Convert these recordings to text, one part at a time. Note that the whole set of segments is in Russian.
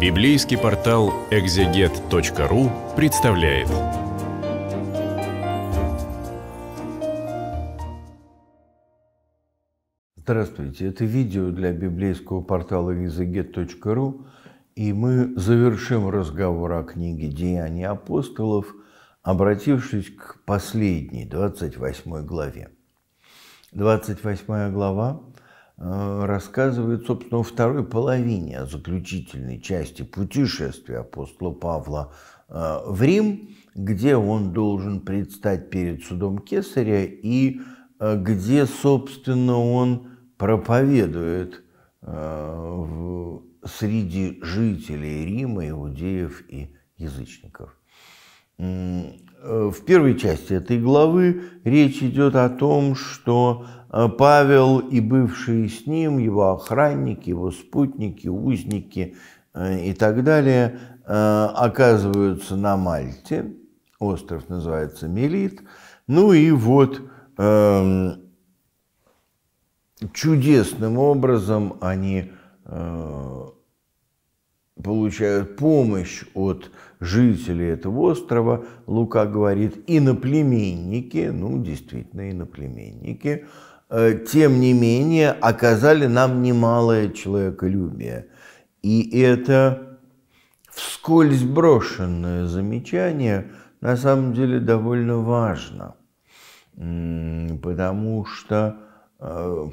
Библейский портал экзегет.ру представляет. Здравствуйте, это видео для библейского портала экзегет.ру, и мы завершим разговор о книге «Деяния апостолов», обратившись к последней, 28 главе. 28 глава Э, рассказывает, собственно, о второй половине, о заключительной части путешествия апостола Павла э, в Рим, где он должен предстать перед судом Кесаря и э, где, собственно, он проповедует среди жителей Рима, иудеев и язычников. Э, в первой части этой главы речь идет о том, что э, Павел и бывшие с ним, его охранники, его спутники, узники э, и так далее оказываются на Мальте. Остров называется Мелит. Ну и вот эм, чудесным образом они получают помощь от жители этого острова, Лука говорит, иноплеменники, ну действительно иноплеменники, э, тем не менее оказали нам немалое человеколюбие. И это вскользь брошенное замечание на самом деле довольно важно, потому что э,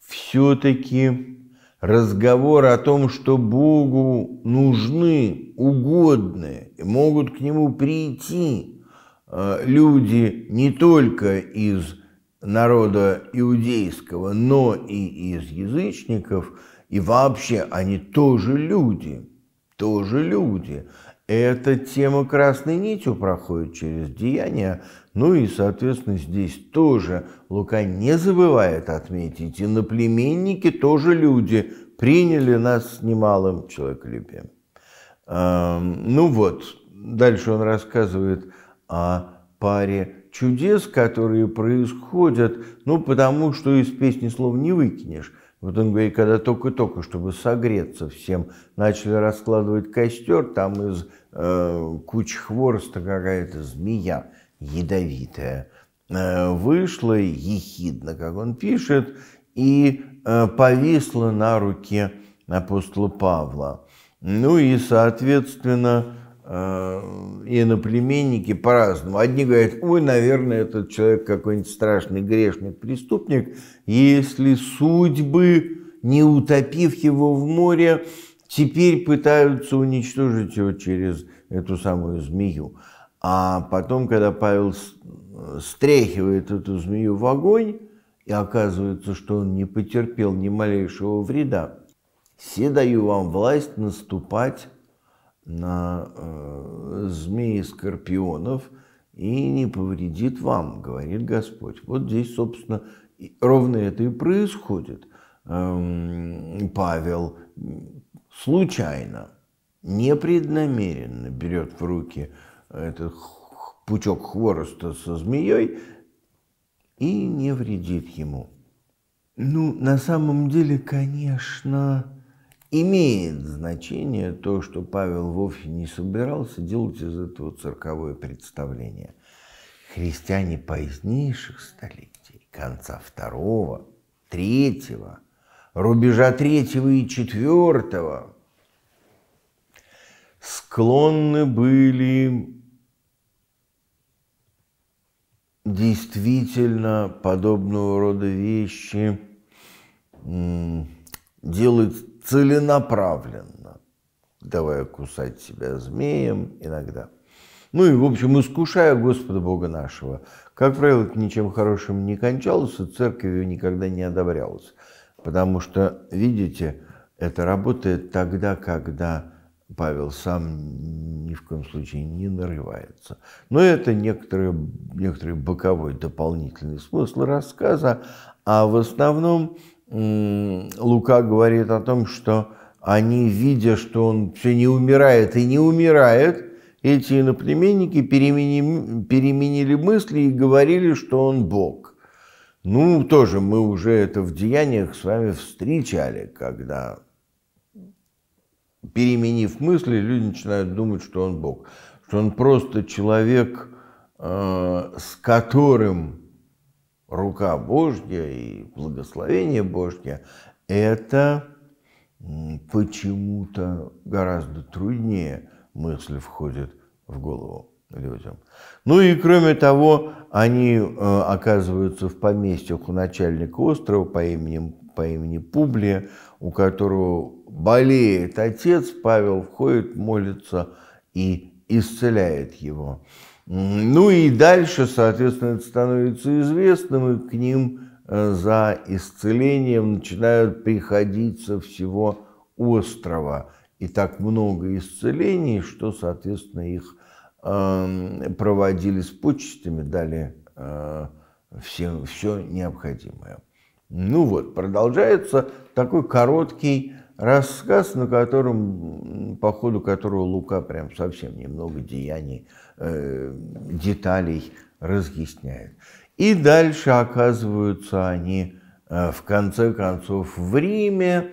все-таки разговор о том, что Богу нужны, угодны, и могут к Нему прийти э, люди не только из народа иудейского, но и из язычников, и вообще они тоже люди, тоже люди. Эта тема красной нитью проходит через деяния, ну и, соответственно, здесь тоже Лука не забывает отметить, и на племенники тоже люди, приняли нас с немалым человеколюбием. Эм, ну вот, дальше он рассказывает о паре чудес, которые происходят, ну потому что из песни слов не выкинешь. Вот он говорит, когда только-только, чтобы согреться всем, начали раскладывать костер, там из э, куча хвороста какая-то змея ядовитая э, вышла ехидно, как он пишет, и э, повисла на руке апостола Павла. Ну и, соответственно, э, и на иноплеменники по-разному. Одни говорят, ой, наверное, этот человек какой-нибудь страшный грешник, преступник, если судьбы, не утопив его в море, теперь пытаются уничтожить его через эту самую змею. А потом, когда Павел э, стряхивает эту змею в огонь, и оказывается, что он не потерпел ни малейшего вреда, все даю вам власть наступать на э, змеи скорпионов и не повредит вам, говорит Господь. Вот здесь, собственно, ровно это и происходит. Эм, Павел случайно, непреднамеренно берет в руки этот пучок хвороста со змеей и не вредит ему. Ну, на самом деле, конечно, имеет значение то, что Павел вовсе не собирался делать из этого цирковое представление. Христиане позднейших столетий, конца второго, третьего – рубежа третьего и четвертого, склонны были действительно подобного рода вещи делать целенаправленно, давая кусать себя змеем иногда. Ну и, в общем, искушая Господа Бога нашего. Как правило, это ничем хорошим не кончалось, и церковью никогда не одобрялось. Потому что, видите, это работает тогда, когда Павел сам ни в коем случае не нарывается. Но это некоторый, некоторый боковой дополнительный смысл рассказа, а в основном Лука говорит о том, что они, видя, что он все не умирает и не умирает, эти иноплеменники переменили мысли и говорили, что он Бог. Ну, тоже мы уже это в деяниях с вами встречали, когда, переменив мысли, люди начинают думать, что он Бог, что он просто человек, э, с которым рука Божья и благословение Божье, это почему-то гораздо труднее мысль входит в голову людям. Ну и кроме того, они э, оказываются в поместьях у начальника острова по имени, по имени Публия, у которого болеет отец, Павел входит, молится и исцеляет его. Ну и дальше, соответственно, это становится известным, и к ним э, за исцелением начинают приходить со всего острова. И так много исцелений, что, соответственно, их Эм, проводили с почтами, дали э, все, все необходимое. Ну вот, продолжается такой короткий рассказ, на котором, по ходу которого Лука прям совсем немного деяний, э, деталей разъясняет. И дальше оказываются они э, в конце концов в Риме,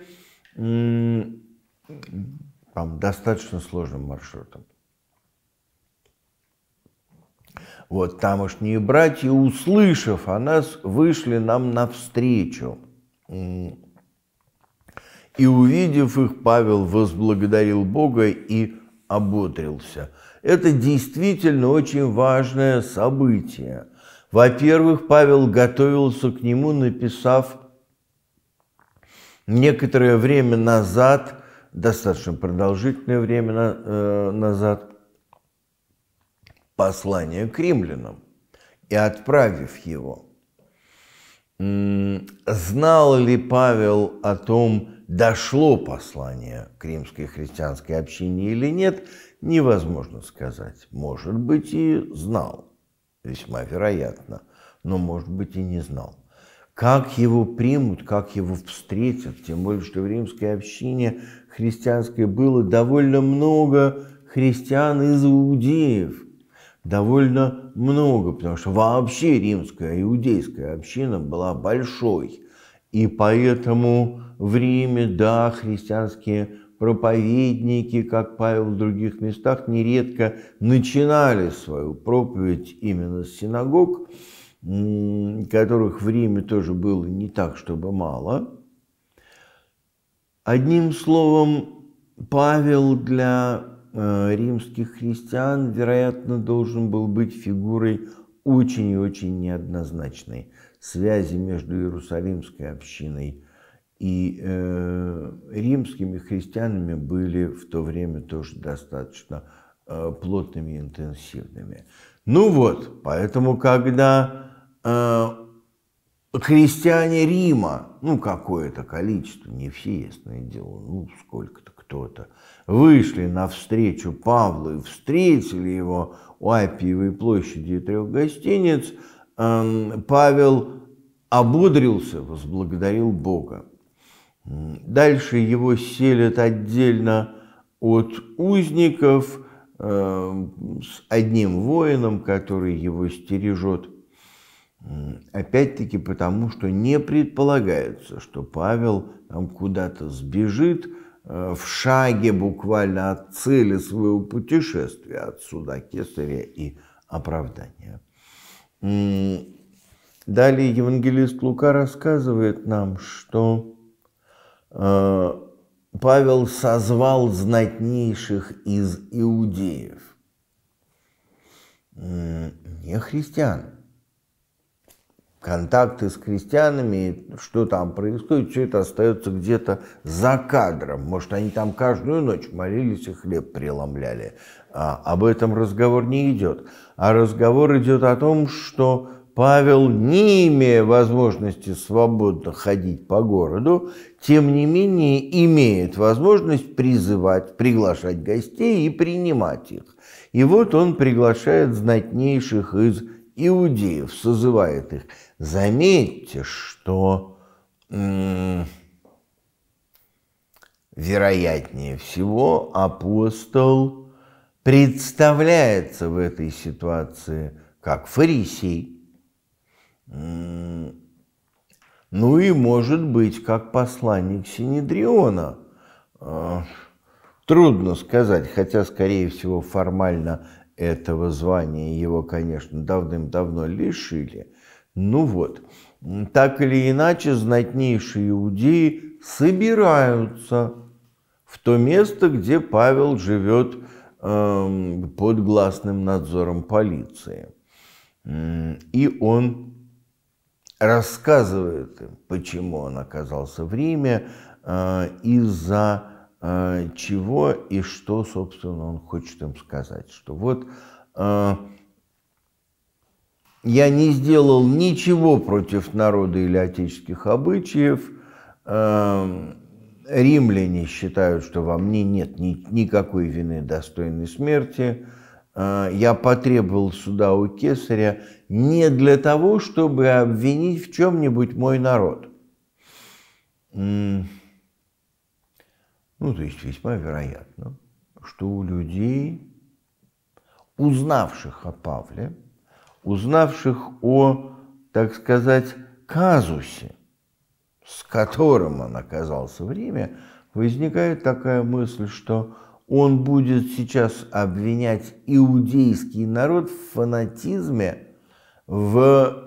э, там, достаточно сложным маршрутом. Вот тамошние братья, услышав о нас, вышли нам навстречу. И увидев их, Павел возблагодарил Бога и ободрился. Это действительно очень важное событие. Во-первых, Павел готовился к нему, написав некоторое время назад, достаточно продолжительное время э, назад, послание к римлянам и отправив его. Знал ли Павел о том, дошло послание к римской христианской общине или нет, невозможно сказать. Может быть, и знал, весьма вероятно, но, может быть, и не знал. Как его примут, как его встретят, тем более, что в римской общине христианской было довольно много христиан из иудеев, довольно много, потому что вообще римская иудейская община была большой. И поэтому в Риме, да, христианские проповедники, как Павел в других местах, нередко начинали свою проповедь именно с синагог, которых в Риме тоже было не так, чтобы мало. Одним словом, Павел для Э, римских христиан, вероятно, должен был быть фигурой очень и очень неоднозначной. Связи между Иерусалимской общиной и э, римскими христианами были в то время тоже достаточно э, плотными и интенсивными. Ну вот, поэтому когда э, христиане Рима, ну какое-то количество, не все, ясное дело, ну сколько-то кто-то, вышли навстречу Павлу и встретили его у Апиевой площади и трех гостиниц, эм, Павел ободрился, возблагодарил Бога. Дальше его селят отдельно от узников эм, с одним воином, который его стережет. Опять-таки потому, что не предполагается, что Павел там куда-то сбежит, Э, в шаге буквально от цели своего путешествия, отсюда кесаря и оправдания. Далее евангелист Лука рассказывает нам, что э, Павел созвал знатнейших из иудеев, не христиан, контакты с крестьянами, что там происходит, все это остается где-то за кадром. Может, они там каждую ночь молились и хлеб преломляли. А об этом разговор не идет. А разговор идет о том, что Павел, не имея возможности свободно ходить по городу, тем не менее имеет возможность призывать, приглашать гостей и принимать их. И вот он приглашает знатнейших из иудеев, созывает их. Заметьте, что вероятнее всего апостол представляется в этой ситуации как фарисей, ну и, может быть, как посланник Синедриона. Э, трудно сказать, хотя, скорее всего, формально этого звания его, конечно, давным-давно лишили. Ну вот, так или иначе, знатнейшие иудеи собираются в то место, где Павел живет эм, под гласным надзором полиции. И он рассказывает им, почему он оказался в Риме, э, из-за а, чего и что, собственно, он хочет им сказать. Что вот а, я не сделал ничего против народа или отеческих обычаев. А, римляне считают, что во мне нет ни, никакой вины достойной смерти. Я потребовал суда у кесаря не для того, чтобы обвинить в чем-нибудь мой народ. Ну, то есть весьма вероятно, что у людей, узнавших о Павле, узнавших о, так сказать, казусе, с которым он оказался в Риме, возникает такая мысль, что он будет сейчас обвинять иудейский народ в фанатизме, в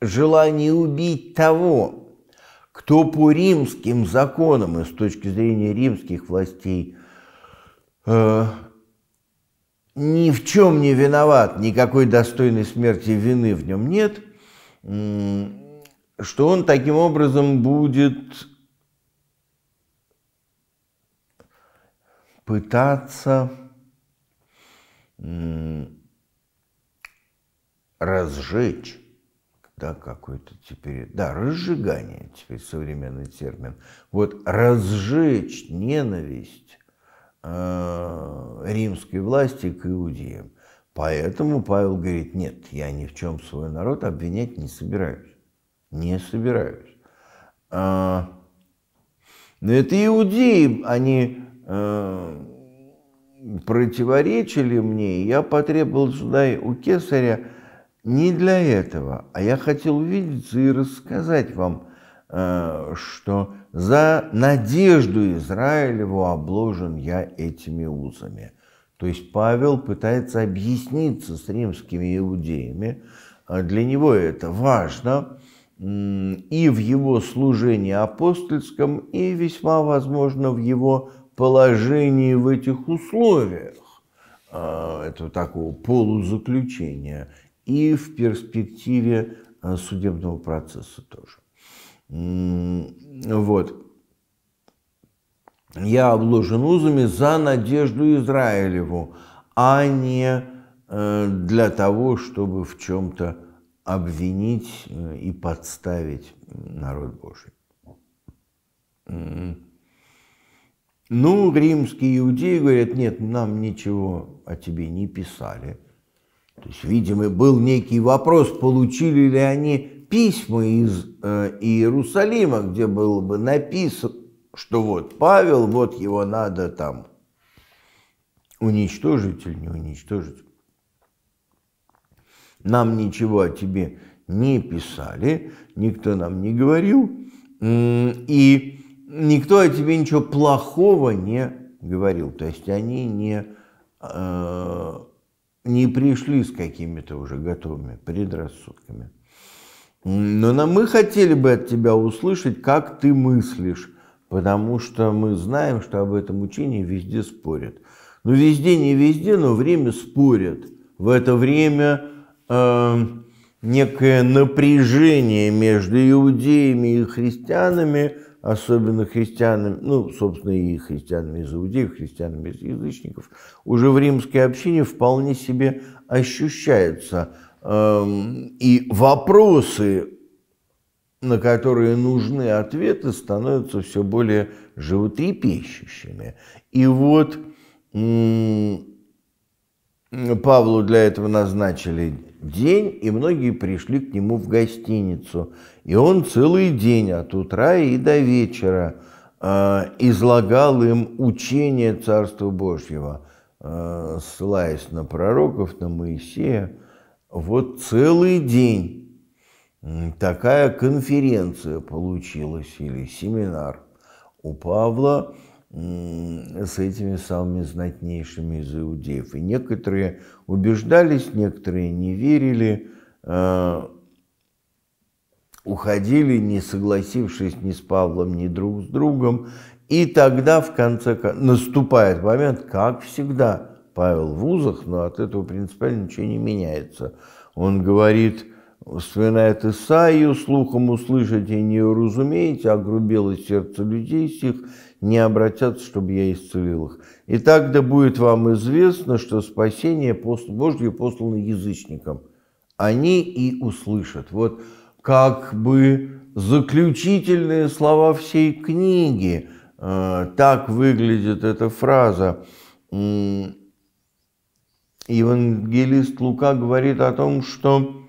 желании убить того, кто по римским законам и с точки зрения римских властей э, ни в чем не виноват, никакой достойной смерти вины в нем нет, что он таким образом будет пытаться разжечь да, какой-то теперь, да, разжигание, теперь современный термин. Вот разжечь ненависть э, римской власти к иудеям. Поэтому Павел говорит, нет, я ни в чем свой народ обвинять не собираюсь. Не собираюсь. Э, но это иудеи, они э, противоречили мне, я потребовал сюда у кесаря не для этого, а я хотел увидеться и рассказать вам, э, что за надежду Израилеву обложен я этими узами. То есть Павел пытается объясниться с римскими иудеями, а для него это важно, и в его служении апостольском, и весьма возможно в его положении в этих условиях э, этого такого полузаключения – и в перспективе э, судебного процесса тоже. Вот. Я обложен узами за надежду Израилеву, а не э, для того, чтобы в чем-то обвинить э, и подставить народ Божий. Ну, римские иудеи говорят, нет, нам ничего о тебе не писали. То есть, видимо, был некий вопрос, получили ли они письма из э, Иерусалима, где было бы написано, что вот Павел, вот его надо там уничтожить или не уничтожить. Нам ничего о тебе не писали, никто нам не говорил, и никто о тебе ничего плохого не говорил. То есть они не э, не пришли с какими-то уже готовыми предрассудками. Но нам, мы хотели бы от тебя услышать, как ты мыслишь, потому что мы знаем, что об этом учении везде спорят. Ну, везде не везде, но время спорят. В это время э, некое напряжение между иудеями и христианами – особенно христианами, ну, собственно, и христианами из иудеев, христианами из язычников, уже в римской общине вполне себе ощущаются. Эм, и вопросы, на которые нужны ответы, становятся все более животрепещущими. И вот Павлу для этого назначили день, и многие пришли к нему в гостиницу. И он целый день от утра и до вечера э, излагал им учение Царства Божьего, э, ссылаясь на пророков, на Моисея. Вот целый день такая конференция получилась или семинар у Павла – с этими самыми знатнейшими из иудеев. И некоторые убеждались, некоторые не верили, э, уходили, не согласившись ни с Павлом, ни друг с другом. И тогда, в конце наступает момент, как всегда, Павел в узах, но от этого принципиально ничего не меняется. Он говорит, вспоминает Исаию, слухом услышать и не уразумеете, а огрубело сердце людей сих, не обратятся, чтобы я исцелил их. И тогда будет вам известно, что спасение Божье послано язычникам. Они и услышат. Вот как бы заключительные слова всей книги. Э, так выглядит эта фраза. Евангелист Лука говорит о том, что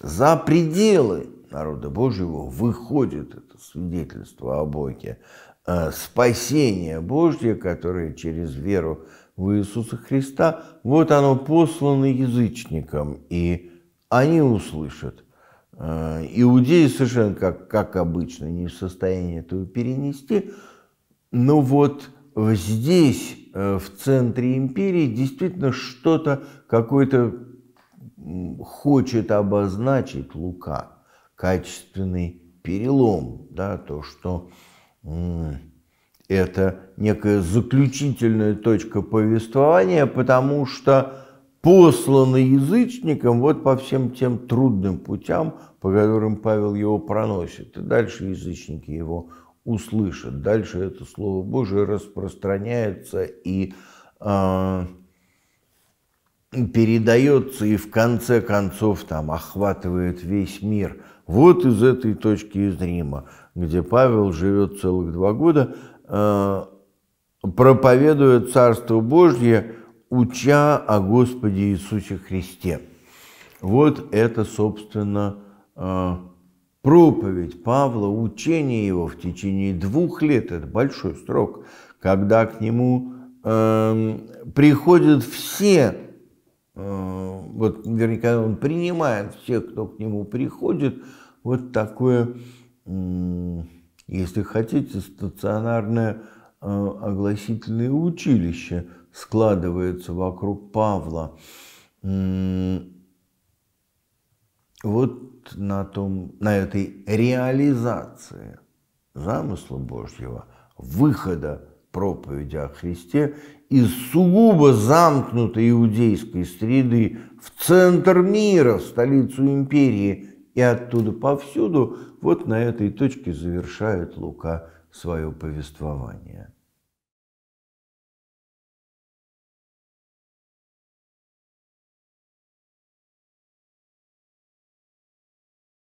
за пределы народа Божьего выходит это свидетельство о Боге, э, спасение Божье, которое через веру в Иисуса Христа, вот оно послано язычникам, и они услышат. Э, иудеи совершенно, как, как обычно, не в состоянии этого перенести, но вот здесь, э, в центре империи, действительно что-то, какой-то хочет обозначить Лука качественный перелом, да, то, что это некая заключительная точка повествования, потому что посланный язычником вот по всем тем трудным путям, по которым Павел его проносит, и дальше язычники его услышат, дальше это Слово Божие распространяется и э, передается и в конце концов там охватывает весь мир. Вот из этой точки из Рима, где Павел живет целых два года, э, проповедует Царство Божье, уча о Господе Иисусе Христе. Вот это, собственно, э, проповедь Павла, учение его в течение двух лет, это большой срок, когда к нему эм, приходят все Э, вот наверняка он принимает всех, кто к нему приходит, вот такое, если хотите, стационарное э, огласительное училище складывается вокруг Павла. Вот на, том, на этой реализации замысла Божьего, выхода проповеди о Христе из сугубо замкнутой иудейской среды в центр мира, в столицу империи, и оттуда повсюду, вот на этой точке завершает Лука свое повествование.